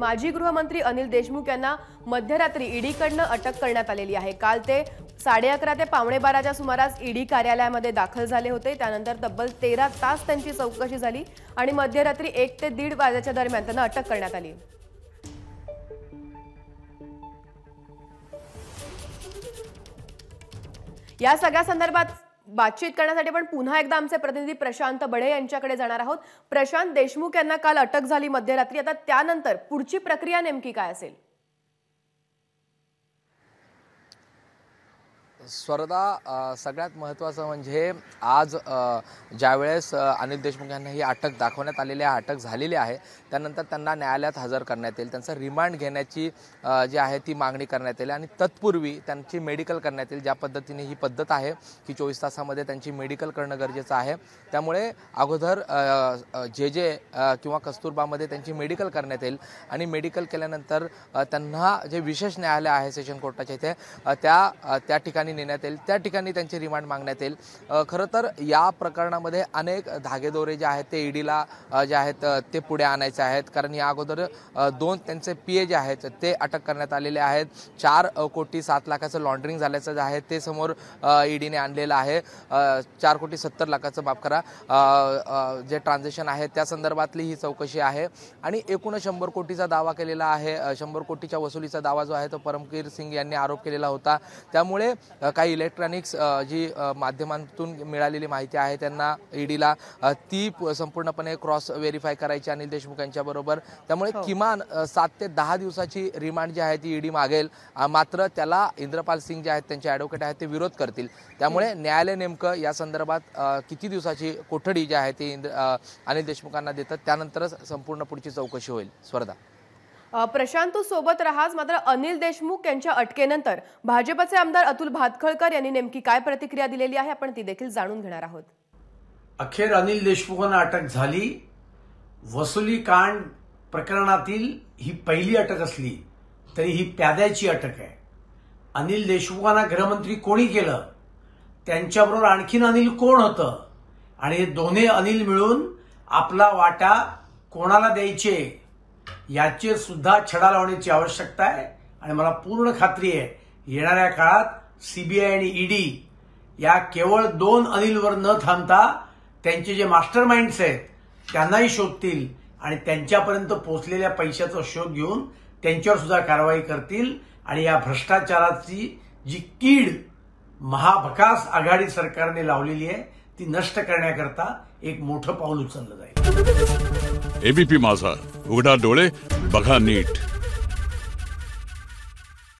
माजी गृहमंत्री अनिल देशमुख यांना मध्यरात्री ईडीकडनं अटक करण्यात आलेली आहे काल ते साडे अकरा ते पावणे बाराच्या सुमारास ईडी कार्यालयामध्ये दाखल झाले होते त्यानंतर तब्बल तेरा तास त्यांची चौकशी झाली आणि मध्यरात्री एक ते दीड वाजेच्या दरम्यान त्यांना अटक करण्यात आली या सगळ्या संदर्भात बातचीत करण्यासाठी पण पुन्हा एकदा आमचे प्रतिनिधी प्रशांत बडे यांच्याकडे जाणार आहोत प्रशांत देशमुख यांना काल अटक झाली मध्यरात्री आता त्यानंतर पुढची प्रक्रिया नेमकी काय असेल स्वरदा सगळ्यात महत्त्वाचं म्हणजे आज ज्यावेळेस अनिल देशमुख यांना ही अटक दाखवण्यात आलेली आहे अटक झालेली आहे त्यानंतर त्यांना न्यायालयात हजर करण्यात येईल त्यांचा रिमांड घेण्याची जी आहे ती मागणी करण्यात येईल आणि तत्पूर्वी त्यांची मेडिकल करण्यात येईल ज्या पद्धतीने ही पद्धत आहे की चोवीस तासामध्ये त्यांची मेडिकल करणं गरजेचं आहे त्यामुळे अगोदर जे जे किंवा कस्तुरबामध्ये त्यांची मेडिकल करण्यात येईल आणि मेडिकल केल्यानंतर त्यांना जे विशेष न्यायालय आहे सेशन कोर्टाच्या इथे त्या त्या ठिकाणी नेण्यात येईल त्या ठिकाणी त्यांची रिमांड मागण्यात येईल खरं तर या प्रकरणामध्ये अनेक धागेदोरे जे आहेत ते ईडीला जे आहेत ते पुढे आणायचे आहेत कारण या अगोदर दोन त्यांचे पी ए जे आहेत ते अटक करण्यात आलेले आहेत चार कोटी सात लाखाचं लॉन्ड्रिंग झाल्याचं जे आहे ते समोर ईडीने आणलेलं आहे चार कोटी सत्तर लाखाचं माफ करा जे ट्रान्झॅक्शन आहे त्या संदर्भातली ही चौकशी आहे आणि एकूणच शंभर कोटीचा दावा केलेला आहे शंभर कोटीच्या वसुलीचा दावा जो आहे तो परमवीर सिंग यांनी आरोप केलेला होता त्यामुळे काही इलेक्ट्रॉनिक्स जी माध्यमांतून मिळालेली माहिती आहे त्यांना ईडीला ती संपूर्णपणे क्रॉस व्हेरीफाय करायची अनिल देशमुख यांच्याबरोबर त्यामुळे हो. किमान सात ते दहा दिवसाची रिमांड जी आहे ती ईडी मागेल मात्र त्याला इंद्रपाल सिंग जे आहेत त्यांचे ॲडवोकेट आहेत ते विरोध करतील त्यामुळे न्यायालय नेमकं या संदर्भात किती दिवसाची कोठडी जी आहे ती अनिल देशमुखांना देतात त्यानंतरच संपूर्ण पुढची चौकशी होईल स्पर्धा प्रशांत तू सोबत रहास मात्र अनिल देशमुख यांच्या अटकेनंतर भाजपचे आमदार अतुल भातखळकर यांनी नेमकी काय प्रतिक्रिया दिलेली आहे आपण ती देखील जाणून घेणार आहोत अखेर अनिल देशमुखांना अटक झाली वसुली कांड प्रकरणातील ही पहिली अटक असली तरी ही प्याद्याची अटक आहे अनिल देशमुखांना गृहमंत्री कोणी केलं त्यांच्याबरोबर आणखीन अनिल कोण होतं आणि हे दोन्ही अनिल मिळून आपला वाटा कोणाला द्यायचे याचे सुद्धा छडा लावण्याची आवश्यकता आहे आणि मला पूर्ण खात्री आहे येणाऱ्या काळात सीबीआय आणि ईडी e या केवळ दोन अनिलवर न थांबता त्यांचे जे मास्टर माइंड्स आहेत त्यांनाही शोधतील आणि त्यांच्यापर्यंत पोचलेल्या पैशाचा शोध घेऊन त्यांच्यावर सुद्धा कारवाई करतील आणि या भ्रष्टाचाराची जी कीड महाभकास आघाडी सरकारने लावलेली आहे ती नष्ट करण्याकरता एक मोठं पाऊल उचललं जाईल एबीपी माझा उघडा डोळे बघा नीट